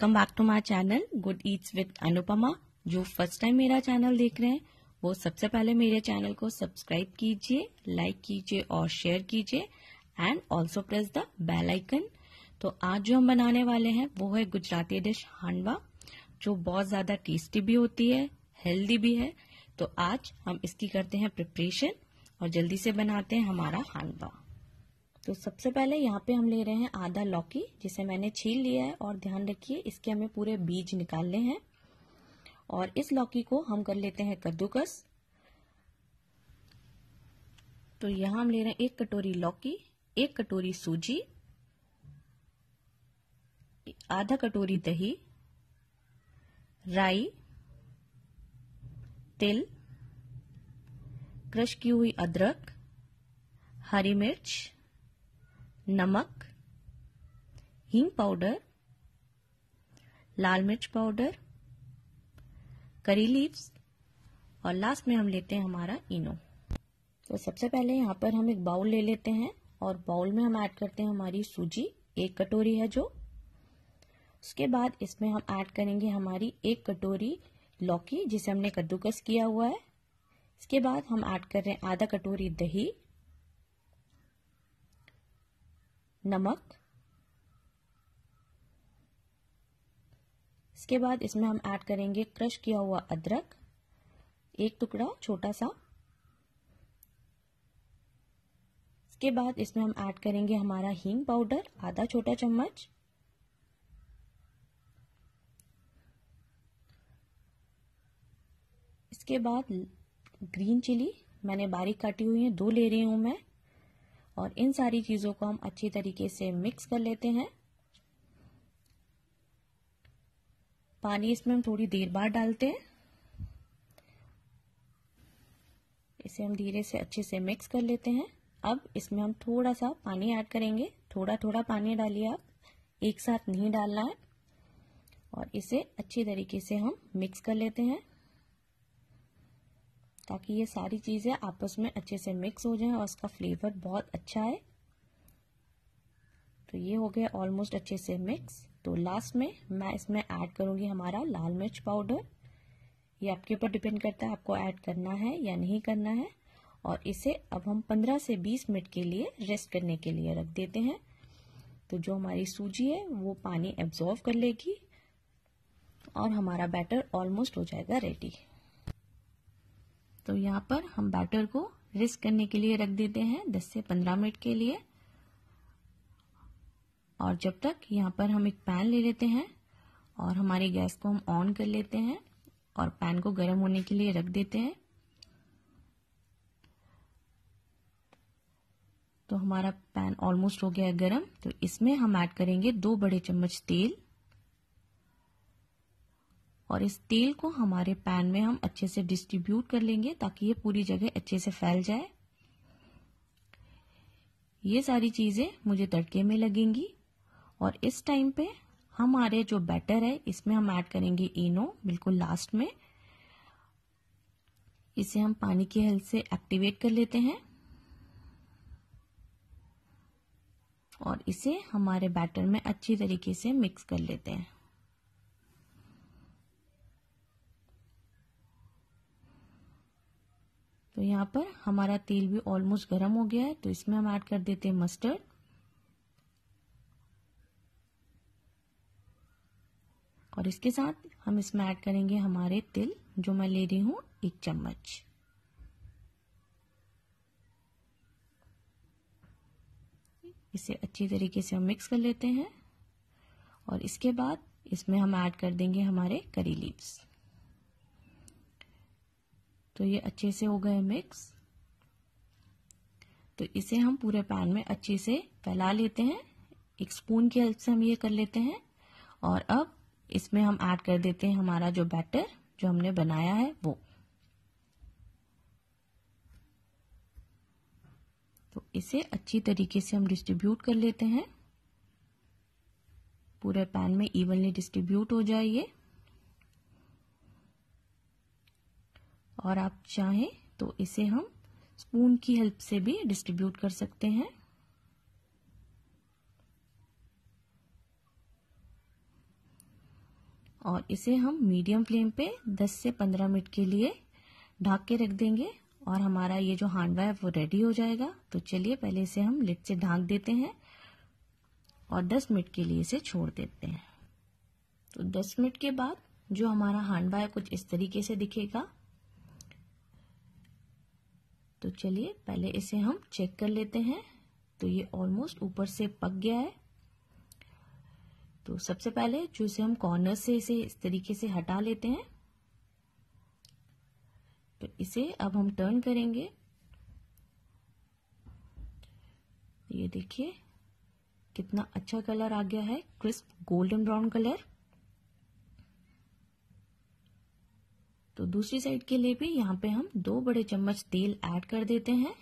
welcome back to my channel good eats with Anupama जो first time मेरा channel देख रहे हैं वो सबसे पहले मेरे चैनल को सब्सक्राइब कीजिए लाइक कीजिए और शेयर कीजिए and also press the bell icon तो आज जो हम बनाने वाले हैं वो है गुजराती डिश हांडवा जो बहुत ज्यादा टेस्टी भी होती है हेल्दी भी है तो आज हम इसकी करते हैं प्रिपरेशन और जल्दी से बनाते हैं हमारा हांडवा तो सबसे पहले यहाँ पे हम ले रहे हैं आधा लौकी जिसे मैंने छील लिया है और ध्यान रखिए इसके हमें पूरे बीज निकालने हैं और इस लौकी को हम कर लेते हैं कद्दूकस तो यहां हम ले रहे हैं एक कटोरी लौकी एक कटोरी सूजी आधा कटोरी दही राई तिल क्रश की हुई अदरक हरी मिर्च नमक हींग पाउडर लाल मिर्च पाउडर करी लीव्स और लास्ट में हम लेते हैं हमारा इनो तो सबसे पहले यहाँ पर हम एक बाउल ले लेते हैं और बाउल में हम ऐड करते हैं हमारी सूजी एक कटोरी है जो उसके बाद इसमें हम ऐड करेंगे हमारी एक कटोरी लौकी जिसे हमने कद्दूकस किया हुआ है इसके बाद हम ऐड कर रहे हैं आधा कटोरी दही नमक इसके बाद इसमें हम ऐड करेंगे क्रश किया हुआ अदरक एक टुकड़ा छोटा सा इसके बाद इसमें हम ऐड करेंगे हमारा हींग पाउडर आधा छोटा चम्मच इसके बाद ग्रीन चिली मैंने बारीक काटी हुई है दो ले रही हूँ मैं और इन सारी चीज़ों को हम अच्छी तरीके से मिक्स कर लेते हैं पानी इसमें हम थोड़ी देर बाद डालते हैं इसे हम धीरे से अच्छे से मिक्स कर लेते हैं अब इसमें हम थोड़ा सा पानी ऐड करेंगे थोड़ा थोड़ा पानी डालिए आप एक साथ नहीं डालना है और इसे अच्छी तरीके से हम मिक्स कर लेते हैं ताकि ये सारी चीज़ें आपस में अच्छे से मिक्स हो जाएं और इसका फ्लेवर बहुत अच्छा है तो ये हो गया ऑलमोस्ट अच्छे से मिक्स तो लास्ट में मैं इसमें ऐड करूँगी हमारा लाल मिर्च पाउडर ये आपके ऊपर डिपेंड करता है आपको ऐड करना है या नहीं करना है और इसे अब हम 15 से 20 मिनट के लिए रेस्ट करने के लिए रख देते हैं तो जो हमारी सूजी है वो पानी एब्जॉर्व कर लेगी और हमारा बैटर ऑलमोस्ट हो जाएगा रेडी तो यहाँ पर हम बैटर को रिस्क करने के लिए रख देते हैं 10 से 15 मिनट के लिए और जब तक यहाँ पर हम एक पैन ले लेते हैं और हमारे गैस को हम ऑन कर लेते हैं और पैन को गर्म होने के लिए रख देते हैं तो हमारा पैन ऑलमोस्ट हो गया है गर्म तो इसमें हम ऐड करेंगे दो बड़े चम्मच तेल और इस तेल को हमारे पैन में हम अच्छे से डिस्ट्रीब्यूट कर लेंगे ताकि ये पूरी जगह अच्छे से फैल जाए ये सारी चीज़ें मुझे तड़के में लगेंगी और इस टाइम पे हमारे जो बैटर है इसमें हम ऐड करेंगे इनो बिल्कुल लास्ट में इसे हम पानी की हेल्प से एक्टिवेट कर लेते हैं और इसे हमारे बैटर में अच्छी तरीके से मिक्स कर लेते हैं तो यहाँ पर हमारा तेल भी ऑलमोस्ट गर्म हो गया है तो इसमें हम ऐड कर देते हैं मस्टर्ड और इसके साथ हम इसमें ऐड करेंगे हमारे तिल जो मैं ले रही हूँ एक चम्मच इसे अच्छी तरीके से हम मिक्स कर लेते हैं और इसके बाद इसमें हम ऐड कर देंगे हमारे करी लीव्स तो ये अच्छे से हो गए मिक्स तो इसे हम पूरे पैन में अच्छे से फैला लेते हैं एक स्पून की हेल्प से हम ये कर लेते हैं और अब इसमें हम ऐड कर देते हैं हमारा जो बैटर जो हमने बनाया है वो तो इसे अच्छी तरीके से हम डिस्ट्रीब्यूट कर लेते हैं पूरे पैन में इवनली डिस्ट्रीब्यूट हो जाए ये और आप चाहें तो इसे हम स्पून की हेल्प से भी डिस्ट्रीब्यूट कर सकते हैं और इसे हम मीडियम फ्लेम पे 10 से 15 मिनट के लिए ढाक के रख देंगे और हमारा ये जो हांडवा है वो रेडी हो जाएगा तो चलिए पहले इसे हम लिट से ढाक देते हैं और 10 मिनट के लिए इसे छोड़ देते हैं तो 10 मिनट के बाद जो हमारा हांडवा है कुछ इस तरीके से दिखेगा तो चलिए पहले इसे हम चेक कर लेते हैं तो ये ऑलमोस्ट ऊपर से पक गया है तो सबसे पहले जो इसे हम कॉर्नर से इसे इस तरीके से हटा लेते हैं तो इसे अब हम टर्न करेंगे ये देखिए कितना अच्छा कलर आ गया है क्रिस्प गोल्डन ब्राउन कलर तो दूसरी साइड के लिए भी यहाँ पे हम दो बड़े चम्मच तेल ऐड कर देते हैं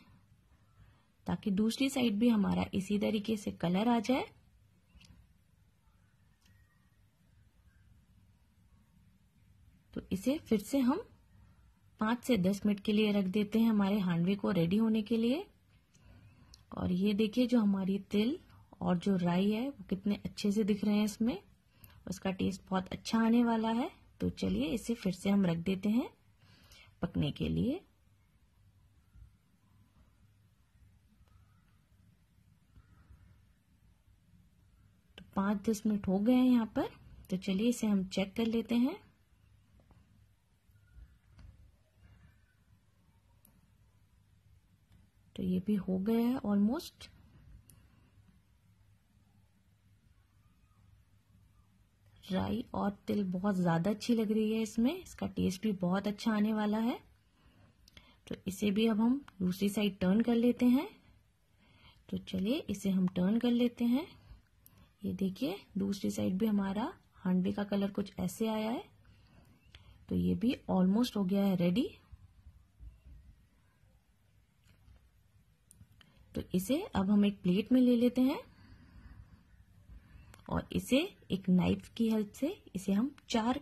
ताकि दूसरी साइड भी हमारा इसी तरीके से कलर आ जाए तो इसे फिर से हम पाँच से दस मिनट के लिए रख देते हैं हमारे हांडवे को रेडी होने के लिए और ये देखिए जो हमारी तिल और जो राई है वो कितने अच्छे से दिख रहे हैं इसमें उसका टेस्ट बहुत अच्छा आने वाला है तो चलिए इसे फिर से हम रख देते हैं पकने के लिए तो पांच दस मिनट हो गए हैं यहाँ पर तो चलिए इसे हम चेक कर लेते हैं तो ये भी हो गया है ऑलमोस्ट ड्राई और तिल बहुत ज़्यादा अच्छी लग रही है इसमें इसका टेस्ट भी बहुत अच्छा आने वाला है तो इसे भी अब हम दूसरी साइड टर्न कर लेते हैं तो चलिए इसे हम टर्न कर लेते हैं ये देखिए दूसरी साइड भी हमारा हांडवे का कलर कुछ ऐसे आया है तो ये भी ऑलमोस्ट हो गया है रेडी तो इसे अब हम एक प्लेट में ले लेते हैं और इसे एक नाइफ की हेल्प से इसे हम चार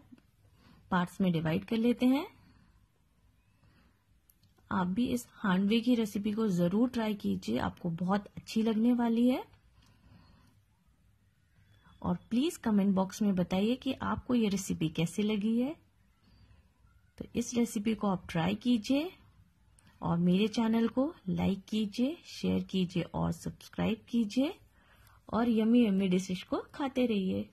पार्ट्स में डिवाइड कर लेते हैं आप भी इस हांडवे की रेसिपी को जरूर ट्राई कीजिए आपको बहुत अच्छी लगने वाली है और प्लीज कमेंट बॉक्स में बताइए कि आपको ये रेसिपी कैसी लगी है तो इस रेसिपी को आप ट्राई कीजिए और मेरे चैनल को लाइक कीजिए शेयर कीजिए और सब्सक्राइब कीजिए और यमी यमी डिशेज को खाते रहिए